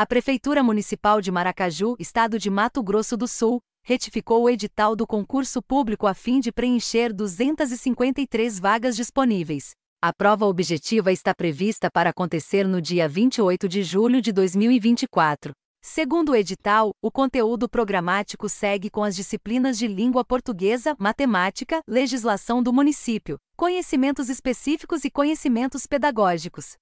A Prefeitura Municipal de Maracaju, Estado de Mato Grosso do Sul, retificou o edital do concurso público a fim de preencher 253 vagas disponíveis. A prova objetiva está prevista para acontecer no dia 28 de julho de 2024. Segundo o edital, o conteúdo programático segue com as disciplinas de língua portuguesa, matemática, legislação do município, conhecimentos específicos e conhecimentos pedagógicos.